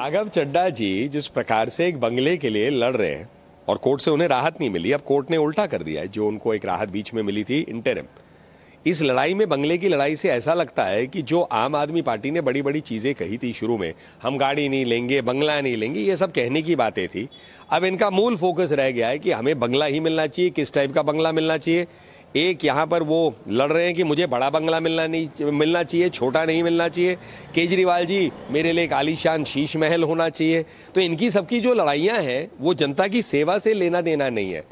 राघव चड्डा जी जिस प्रकार से एक बंगले के लिए लड़ रहे हैं और कोर्ट से उन्हें राहत नहीं मिली अब कोर्ट ने उल्टा कर दिया है जो उनको एक राहत बीच में मिली थी इंटरम इस लड़ाई में बंगले की लड़ाई से ऐसा लगता है कि जो आम आदमी पार्टी ने बड़ी बड़ी चीज़ें कही थी शुरू में हम गाड़ी नहीं लेंगे बंगला नहीं लेंगे ये सब कहने की बातें थी अब इनका मूल फोकस रह गया है कि हमें बंगला ही मिलना चाहिए किस टाइप का बंगला मिलना चाहिए एक यहाँ पर वो लड़ रहे हैं कि मुझे बड़ा बंगला मिलना नहीं मिलना चाहिए छोटा नहीं मिलना चाहिए केजरीवाल जी मेरे लिए एक आलीशान शीश महल होना चाहिए तो इनकी सबकी जो लड़ाइयाँ हैं वो जनता की सेवा से लेना देना नहीं है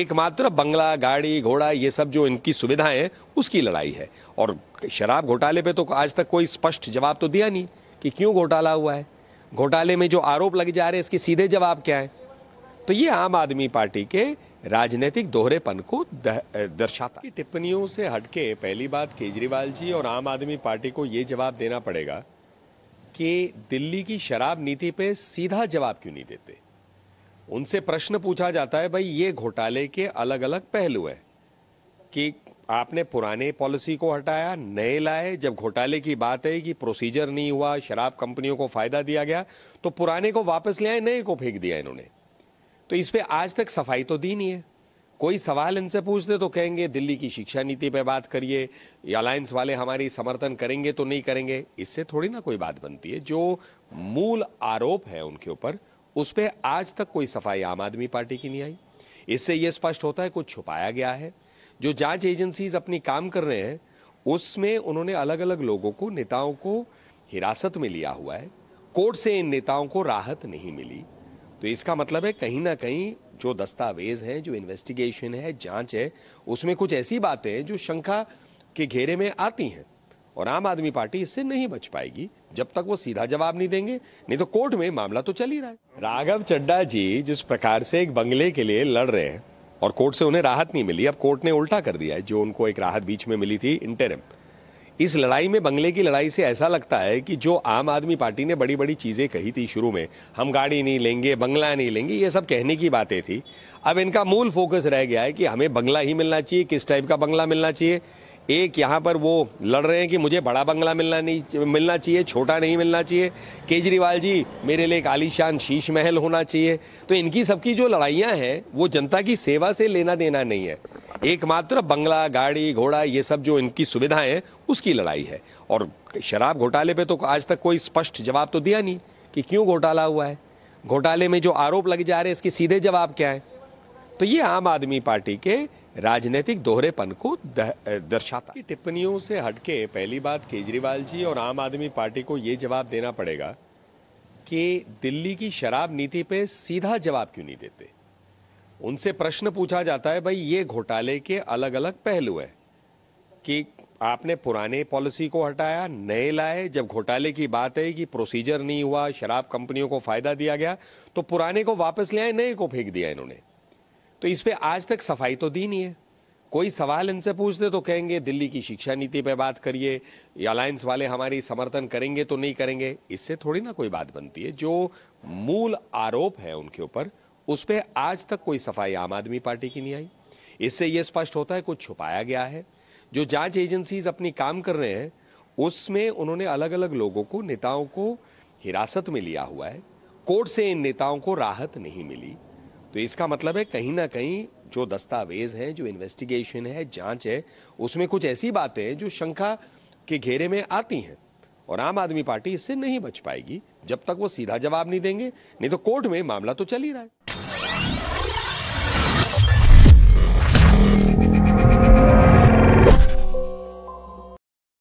एकमात्र बंगला गाड़ी घोड़ा ये सब जो इनकी सुविधाएं हैं उसकी लड़ाई है और शराब घोटाले पे तो आज तक कोई स्पष्ट जवाब तो दिया नहीं कि क्यों घोटाला हुआ है घोटाले में जो आरोप लग जा रहे हैं इसके सीधे जवाब क्या है तो ये आम आदमी पार्टी के राजनीतिक दोहरेपन को दर्शाता की टिप्पणियों से हटके पहली बात केजरीवाल जी और आम आदमी पार्टी को ये जवाब देना पड़ेगा कि दिल्ली की शराब नीति पे सीधा जवाब क्यों नहीं देते उनसे प्रश्न पूछा जाता है भाई ये घोटाले के अलग अलग पहलू है कि आपने पुराने पॉलिसी को हटाया नए लाए जब घोटाले की बात है कि प्रोसीजर नहीं हुआ शराब कंपनियों को फायदा दिया गया तो पुराने को वापस ले आए नए को फेंक दिया इन्होंने तो इस पर आज तक सफाई तो दी नहीं है कोई सवाल इनसे पूछते तो कहेंगे दिल्ली की शिक्षा नीति पे बात करिए अलायंस वाले हमारी समर्थन करेंगे तो नहीं करेंगे इससे थोड़ी ना कोई बात बनती है जो मूल आरोप है उनके ऊपर उस पर आज तक कोई सफाई आम आदमी पार्टी की नहीं आई इससे यह स्पष्ट होता है कुछ छुपाया गया है जो जांच एजेंसीज अपनी काम कर रहे हैं उसमें उन्होंने अलग अलग लोगों को नेताओं को हिरासत में लिया हुआ है कोर्ट से इन नेताओं को राहत नहीं मिली तो इसका मतलब है कहीं ना कहीं जो दस्तावेज है जो इन्वेस्टिगेशन है जांच है उसमें कुछ ऐसी बातें हैं जो शंका के घेरे में आती हैं और आम आदमी पार्टी इससे नहीं बच पाएगी जब तक वो सीधा जवाब नहीं देंगे नहीं तो कोर्ट में मामला तो चल ही रहा है राघव चड्डा जी जिस प्रकार से एक बंगले के लिए लड़ रहे हैं और कोर्ट से उन्हें राहत नहीं मिली अब कोर्ट ने उल्टा कर दिया है जो उनको एक राहत बीच में मिली थी इंटरम इस लड़ाई में बंगले की लड़ाई से ऐसा लगता है कि जो आम आदमी पार्टी ने बड़ी बड़ी चीज़ें कही थी शुरू में हम गाड़ी नहीं लेंगे बंगला नहीं लेंगे ये सब कहने की बातें थी अब इनका मूल फोकस रह गया है कि हमें बंगला ही मिलना चाहिए किस टाइप का बंगला मिलना चाहिए एक यहाँ पर वो लड़ रहे हैं कि मुझे बड़ा बंगला मिलना नहीं मिलना चाहिए छोटा नहीं मिलना चाहिए केजरीवाल जी मेरे लिए एक आलीशान शीश महल होना चाहिए तो इनकी सबकी जो लड़ाइयाँ हैं वो जनता की सेवा से लेना देना नहीं है एकमात्र बंगला गाड़ी घोड़ा ये सब जो इनकी सुविधाएं हैं उसकी लड़ाई है और शराब घोटाले पे तो आज तक कोई स्पष्ट जवाब तो दिया नहीं कि क्यों घोटाला हुआ है घोटाले में जो आरोप लगे जा रहे हैं इसके सीधे जवाब क्या है तो ये आम आदमी पार्टी के राजनीतिक दोहरेपन को दर्शाता टिप्पणियों से हटके पहली बात केजरीवाल जी और आम आदमी पार्टी को ये जवाब देना पड़ेगा कि दिल्ली की शराब नीति पे सीधा जवाब क्यों नहीं देते उनसे प्रश्न पूछा जाता है भाई ये घोटाले के अलग अलग पहलू है कि आपने पुराने पॉलिसी को हटाया नए लाए जब घोटाले की बात है कि प्रोसीजर नहीं हुआ शराब कंपनियों को फायदा दिया गया तो पुराने को वापस ले आए नए को फेंक दिया इन्होंने तो इस पर आज तक सफाई तो दी नहीं है कोई सवाल इनसे पूछते तो कहेंगे दिल्ली की शिक्षा नीति पे बात करिए अलायंस वाले हमारी समर्थन करेंगे तो नहीं करेंगे इससे थोड़ी ना कोई बात बनती है जो मूल आरोप है उनके ऊपर उस पर आज तक कोई सफाई आम आदमी पार्टी की नहीं आई इससे यह स्पष्ट होता है कुछ छुपाया गया है जो जांच एजेंसीज अपनी काम कर रहे हैं उसमें उन्होंने अलग अलग लोगों को नेताओं को हिरासत में लिया हुआ है कोर्ट से इन नेताओं को राहत नहीं मिली तो इसका मतलब है कहीं ना कहीं जो दस्तावेज हैं जो इन्वेस्टिगेशन है जांच है उसमें कुछ ऐसी बातें हैं जो शंका के घेरे में आती हैं और आम आदमी पार्टी इससे नहीं बच पाएगी जब तक वो सीधा जवाब नहीं देंगे नहीं तो कोर्ट में मामला तो चल ही रहा है